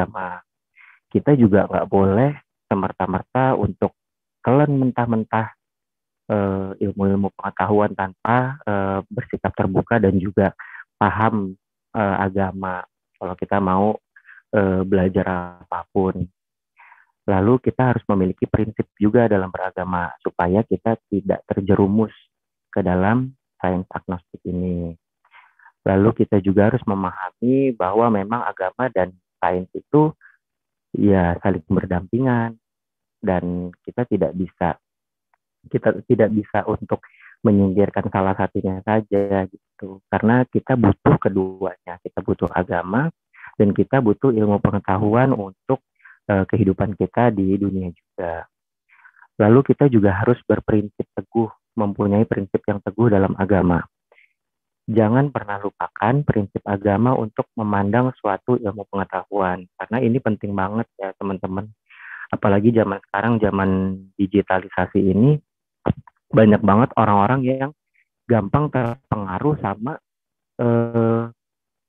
agama. Kita juga nggak boleh semerta-merta untuk kelen mentah-mentah uh, ilmu-ilmu pengetahuan tanpa uh, bersikap terbuka dan juga paham uh, agama kalau kita mau uh, belajar apapun. Lalu kita harus memiliki prinsip juga dalam beragama supaya kita tidak terjerumus ke dalam sains agnostik ini. Lalu kita juga harus memahami bahwa memang agama dan sains itu ya saling berdampingan dan kita tidak bisa kita tidak bisa untuk menyingkirkan salah satunya saja gitu karena kita butuh keduanya kita butuh agama dan kita butuh ilmu pengetahuan untuk uh, kehidupan kita di dunia juga lalu kita juga harus berprinsip teguh mempunyai prinsip yang teguh dalam agama jangan pernah lupakan prinsip agama untuk memandang suatu ilmu pengetahuan karena ini penting banget ya teman-teman apalagi zaman sekarang zaman digitalisasi ini banyak banget orang-orang yang gampang terpengaruh sama eh,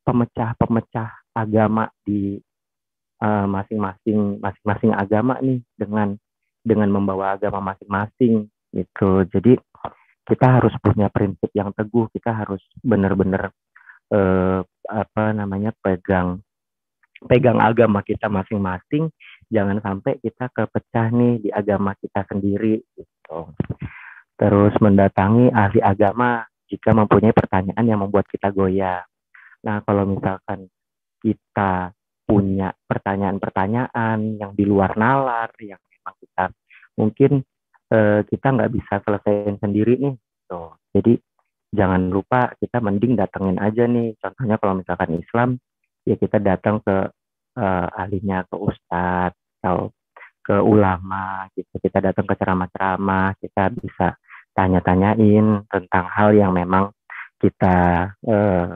pemecah-pemecah agama di masing eh, masing-masing masing-masing agama nih dengan dengan membawa agama masing-masing gitu jadi kita harus punya prinsip yang teguh kita harus benar-benar eh, apa namanya pegang pegang agama kita masing-masing jangan sampai kita kepecah nih di agama kita sendiri gitu terus mendatangi ahli agama jika mempunyai pertanyaan yang membuat kita goyah nah kalau misalkan kita punya pertanyaan-pertanyaan yang di luar nalar yang memang kita mungkin eh, kita nggak bisa selesaiin sendiri nih gitu. jadi jangan lupa kita mending datengin aja nih contohnya kalau misalkan Islam ya kita datang ke eh, ahlinya ke ustadz atau ke ulama gitu kita datang ke ceramah-ceramah kita bisa tanya-tanyain tentang hal yang memang kita eh,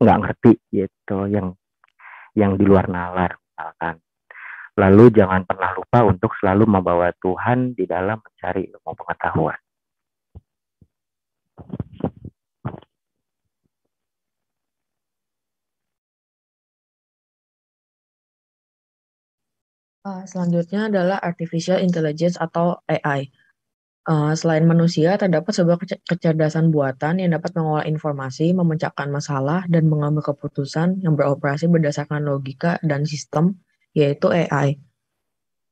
nggak eh, ngerti gitu yang yang di luar nalar misalkan Lalu jangan pernah lupa untuk selalu membawa Tuhan di dalam mencari ilmu pengetahuan. Ah, selanjutnya adalah artificial intelligence atau AI. Ah, selain manusia, terdapat sebuah kecerdasan buatan yang dapat mengolah informasi, memecahkan masalah, dan mengambil keputusan yang beroperasi berdasarkan logika dan sistem yaitu AI.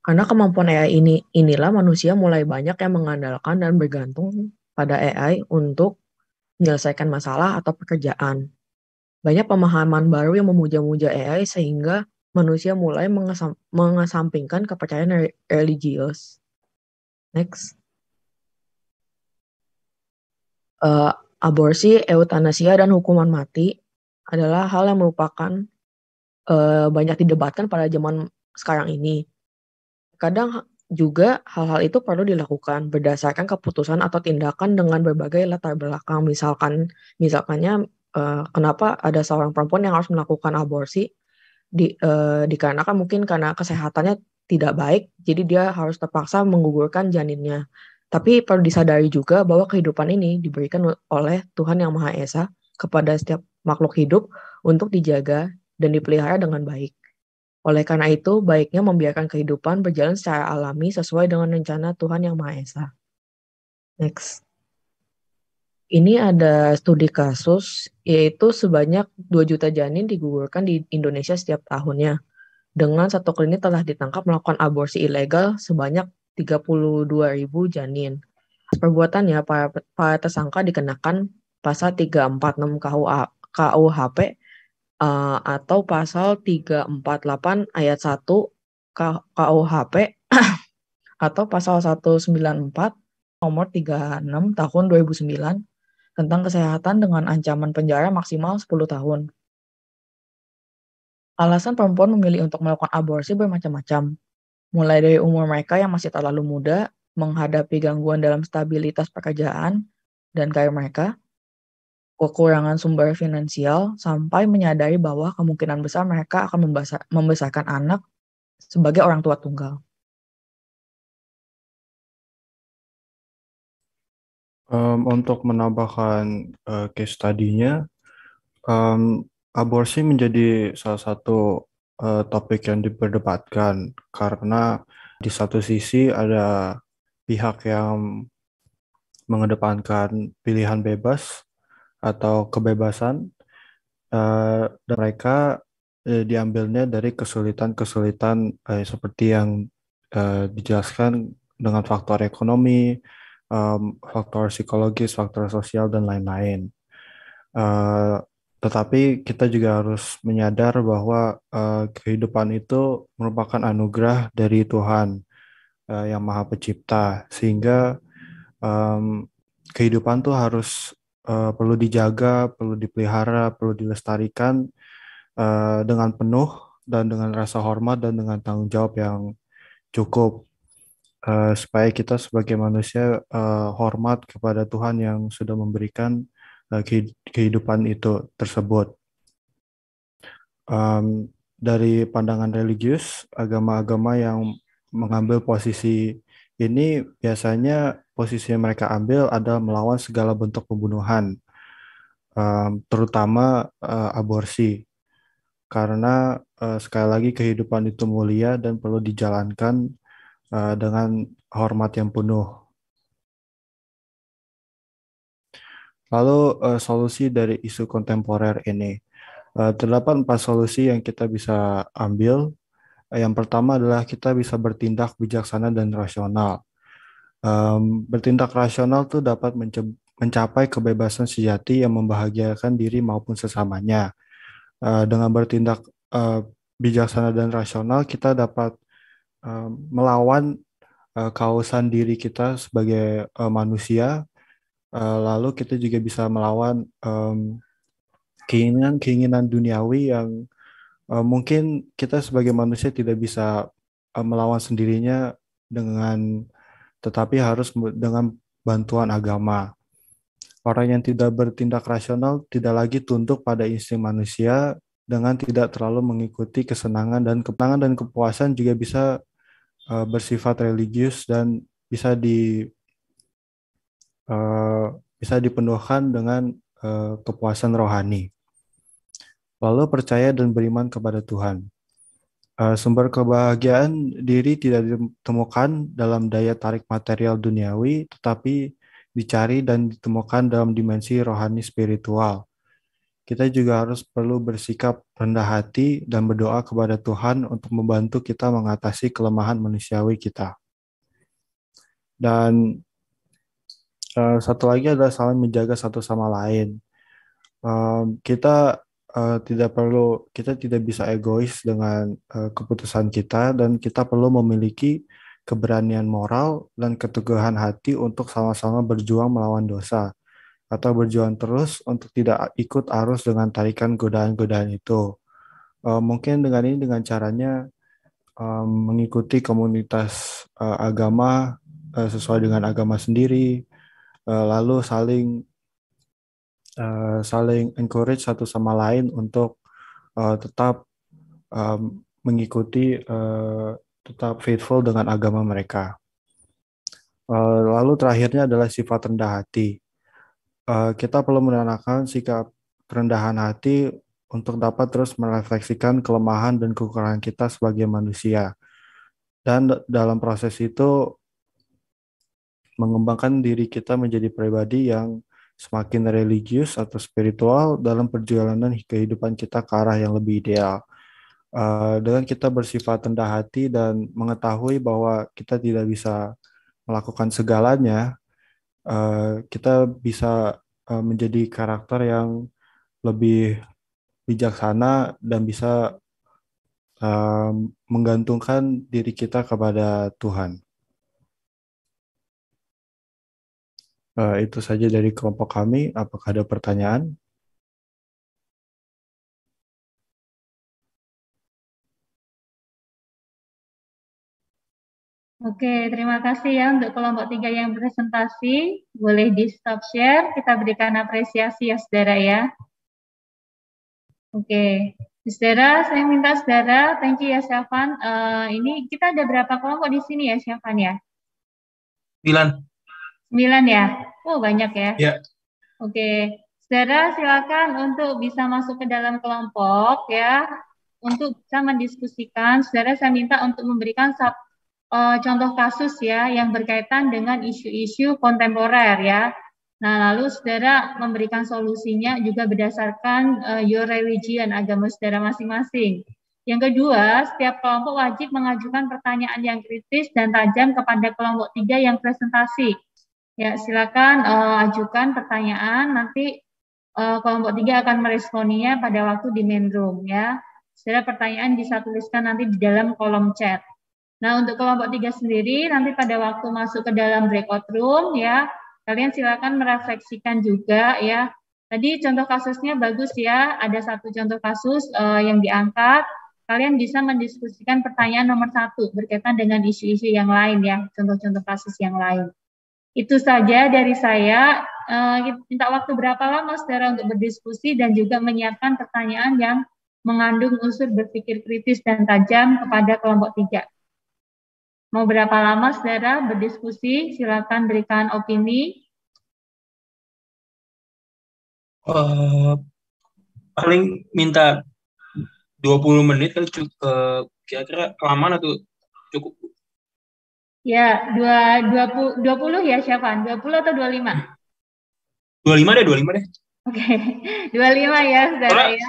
Karena kemampuan AI ini inilah manusia mulai banyak yang mengandalkan dan bergantung pada AI untuk menyelesaikan masalah atau pekerjaan. Banyak pemahaman baru yang memuja-muja AI sehingga manusia mulai mengesam, mengesampingkan kepercayaan religius. Next. Uh, aborsi, eutanasia, dan hukuman mati adalah hal yang merupakan uh, banyak didebatkan pada zaman sekarang ini. Kadang juga hal-hal itu perlu dilakukan berdasarkan keputusan atau tindakan dengan berbagai latar belakang. Misalkan, misalkannya uh, kenapa ada seorang perempuan yang harus melakukan aborsi di, uh, dikarenakan mungkin karena kesehatannya tidak baik, jadi dia harus terpaksa menggugurkan janinnya. Tapi perlu disadari juga bahwa kehidupan ini diberikan oleh Tuhan Yang Maha Esa kepada setiap makhluk hidup untuk dijaga, dan dipelihara dengan baik. Oleh karena itu, baiknya membiarkan kehidupan berjalan secara alami sesuai dengan rencana Tuhan Yang Maha Esa. Next. Ini ada studi kasus, yaitu sebanyak 2 juta janin digugurkan di Indonesia setiap tahunnya. Dengan satu klinik telah ditangkap melakukan aborsi ilegal sebanyak 32 ribu janin. Perbuatannya, para, para tersangka dikenakan pasal 346 KUHP uh, atau pasal 348 ayat 1 KUHP atau pasal 194 nomor 36 tahun 2009 tentang kesehatan dengan ancaman penjara maksimal 10 tahun. Alasan perempuan memilih untuk melakukan aborsi bermacam-macam, mulai dari umur mereka yang masih terlalu muda, menghadapi gangguan dalam stabilitas pekerjaan dan karir mereka, kekurangan sumber finansial sampai menyadari bahwa kemungkinan besar mereka akan membesarkan anak sebagai orang tua tunggal. Um, untuk menambahkan uh, case tadinya, um, aborsi menjadi salah satu uh, topik yang diperdebatkan karena di satu sisi ada pihak yang mengedepankan pilihan bebas atau kebebasan uh, mereka uh, diambilnya dari kesulitan-kesulitan uh, seperti yang uh, dijelaskan dengan faktor ekonomi, um, faktor psikologis, faktor sosial dan lain-lain. Uh, tetapi kita juga harus menyadar bahwa uh, kehidupan itu merupakan anugerah dari Tuhan uh, yang Maha Pencipta, sehingga um, kehidupan tuh harus uh, perlu dijaga, perlu dipelihara, perlu dilestarikan uh, dengan penuh dan dengan rasa hormat dan dengan tanggung jawab yang cukup uh, supaya kita sebagai manusia uh, hormat kepada Tuhan yang sudah memberikan uh, kehidupan itu tersebut. Um, dari pandangan religius, agama-agama yang mengambil posisi ini biasanya posisi yang mereka ambil adalah melawan segala bentuk pembunuhan, um, terutama uh, aborsi. Karena uh, sekali lagi kehidupan itu mulia dan perlu dijalankan uh, dengan hormat yang penuh. Lalu uh, solusi dari isu kontemporer ini. Uh, terdapat empat solusi yang kita bisa ambil. Uh, yang pertama adalah kita bisa bertindak bijaksana dan rasional um, bertindak rasional tuh dapat mencapai kebebasan sejati yang membahagiakan diri maupun sesamanya. Uh, dengan bertindak uh, bijaksana dan rasional, kita dapat uh, melawan uh, kausan diri kita sebagai uh, manusia. Uh, lalu kita juga bisa melawan um, keinginan-keinginan duniawi yang uh, mungkin kita sebagai manusia tidak bisa uh, melawan sendirinya dengan tetapi harus dengan bantuan agama. Orang yang tidak bertindak rasional tidak lagi tunduk pada insting manusia dengan tidak terlalu mengikuti kesenangan dan kepenangan dan kepuasan juga bisa uh, bersifat religius dan bisa di uh, bisa dipenuhkan dengan uh, kepuasan rohani. Lalu percaya dan beriman kepada Tuhan. Eh, sumber kebahagiaan diri tidak ditemukan dalam daya tarik material duniawi, tetapi dicari dan ditemukan dalam dimensi rohani spiritual. Kita juga harus perlu bersikap rendah hati dan berdoa kepada Tuhan untuk membantu kita mengatasi kelemahan manusiawi kita. Dan uh, satu lagi adalah saling menjaga satu sama lain. Uh, kita uh, tidak perlu kita tidak bisa egois dengan uh, keputusan kita dan kita perlu memiliki keberanian moral dan keteguhan hati untuk sama-sama berjuang melawan dosa atau berjuang terus untuk tidak ikut arus dengan tarikan godaan-godaan itu. Uh, mungkin dengan ini dengan caranya um, mengikuti komunitas uh, agama uh, sesuai dengan agama sendiri, uh, lalu saling Eh, saling encourage satu sama lain untuk uh, tetap um, mengikuti uh, tetap faithful dengan agama mereka. Uh, lalu terakhirnya adalah sifat rendah hati. Uh, kita perlu menanamkan sikap kerendahan hati untuk dapat terus merefleksikan kelemahan dan kekurangan kita sebagai manusia. Dan dalam proses itu mengembangkan diri kita menjadi pribadi yang semakin religius atau spiritual dalam perjalanan kehidupan kita ke arah yang lebih ideal. Uh, dengan kita bersifat rendah hati dan mengetahui bahwa kita tidak bisa melakukan segalanya, uh, kita bisa uh, menjadi karakter yang lebih bijaksana dan bisa uh, menggantungkan diri kita kepada Tuhan. Uh, itu saja dari kelompok kami. Apakah ada pertanyaan? Oke, terima kasih ya untuk kelompok tiga yang presentasi. Boleh di stop share, kita berikan apresiasi ya saudara ya. Oke, saudara saya minta saudara, thank you ya Syafan. Uh, ini kita ada berapa kelompok di sini ya Syafan ya? Sembilan. Sembilan ya? Oh banyak ya. Ya. Oke, saudara silakan untuk bisa masuk ke dalam kelompok ya untuk bisa mendiskusikan. Saudara saya minta untuk memberikan sub, uh, contoh kasus ya yang berkaitan dengan isu-isu kontemporer ya. Nah lalu saudara memberikan solusinya juga berdasarkan uh, your religion agama saudara masing-masing. Yang kedua, setiap kelompok wajib mengajukan pertanyaan yang kritis dan tajam kepada kelompok tiga yang presentasi Ya, silakan uh, ajukan pertanyaan. Nanti uh, kelompok tiga akan meresponinya pada waktu di main room ya. Setelah pertanyaan bisa tuliskan nanti di dalam kolom chat. Nah, untuk kelompok tiga sendiri nanti pada waktu masuk ke dalam breakout room ya, kalian silakan merefleksikan juga ya. Tadi contoh kasusnya bagus ya, ada satu contoh kasus uh, yang diangkat. Kalian bisa mendiskusikan pertanyaan nomor satu berkaitan dengan isu-isu yang lain ya, contoh-contoh kasus yang lain. Itu saja dari saya. Eh, minta waktu berapa lama saudara untuk berdiskusi dan juga menyiapkan pertanyaan yang mengandung unsur berpikir kritis dan tajam kepada kelompok tiga. Mau berapa lama saudara berdiskusi? Silakan berikan opini. Uh, paling minta 20 menit kan cukup eh, kira-kira kelamaan atau cukup Ya, dua dua dua puluh ya Syafan, dua puluh atau dua lima? Dua lima deh, dua lima deh. Oke, dua lima ya, saudara ya.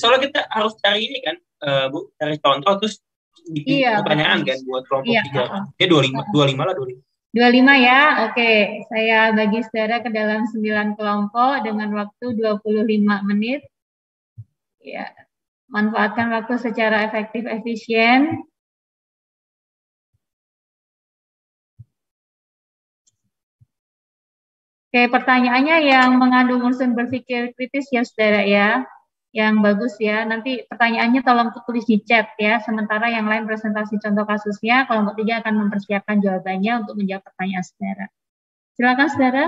Soalnya kita harus cari ini kan, uh, Bu, cari contoh terus bikin iya, pertanyaan kan buat kelompok iya, tiga. Uh, ya dua lima, dua lima lah dua lima. dua lima ya, oke. Saya bagi saudara ke dalam sembilan kelompok dengan waktu dua puluh lima menit. Ya, manfaatkan waktu secara efektif, efisien. Oke, pertanyaannya yang mengandung unsur berpikir kritis ya, saudara ya. Yang bagus ya. Nanti pertanyaannya tolong tulis di chat ya. Sementara yang lain presentasi contoh kasusnya, kelompok tiga akan mempersiapkan jawabannya untuk menjawab pertanyaan saudara. Silakan saudara.